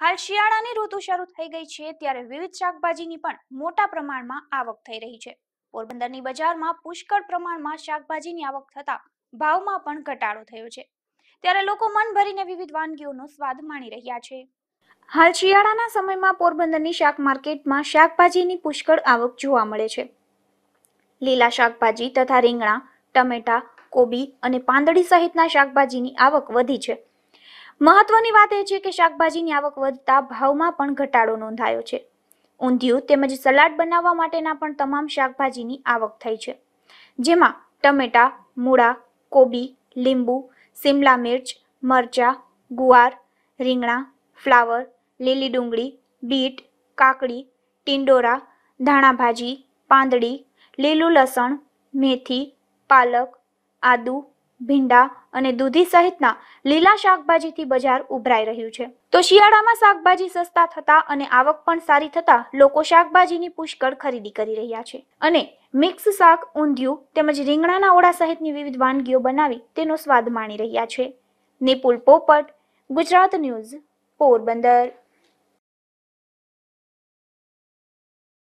હાલ શિયાળાની ઋતુ શરૂ થઈ ગઈ છે ત્યારે વિવિધ શાકભાજીની પણ મોટા પ્રમાણમાં આવક થઈ રહી છે પોરબંદરની બજારમાં પુષ્કળ પ્રમાણમાં શાકભાજીની આવક થતા ભાવમાં પણ ઘટાડો થયો છે ત્યારે લોકો મન ભરીને વિવિધ વાનગીઓનો સ્વાદ માણી રહ્યા છે હાલ શિયાળાના સમયમાં પોરબંદરની શાક માર્કેટમાં શાકભાજીની પુષ્કળ આવક જોવા મળે છે લીલા શાકભાજી તથા રીંગણા ટમેટા કોબી અને પાંદડી સહિતના શાકભાજીની આવક વધી છે મહત્વની વાત એ છે કે શાકભાજીની આવક વધતા ભાવમાં પણ ઘટાડો નોંધાયો છે ઊંધિયું તેમજ સલાડ બનાવવા માટેના પણ તમામ શાકભાજીની આવક થઈ છે જેમાં ટમેટા મૂળા કોબી લીંબુ સિમલા મિર્ચ મરચા ગુવાર રીંગણા ફ્લાવર લીલી ડુંગળી બીટ કાકડી ટિંડોરા ધાણાભાજી પાંદડી લીલું લસણ મેથી પાલક આદું ભીંડા અને દૂધી સહિતના લીલા શાકભાજીથી બજાર ઉભરાઈ રહ્યું છે તો શિયાળામાં શાકભાજી સસ્તા થતા અને આવક પણ સારી થતા લોકો શાકભાજીની પુષ્કળ ખરીદી કરી રહ્યા છે અને મિક્સ શાક ઊંધિયું તેમજ રીંગણાના ઓળા સહિતની વિવિધ વાનગીઓ બનાવી તેનો સ્વાદ માણી રહ્યા છે નિપુલ પોપટ ગુજરાત ન્યૂઝ પોરબંદર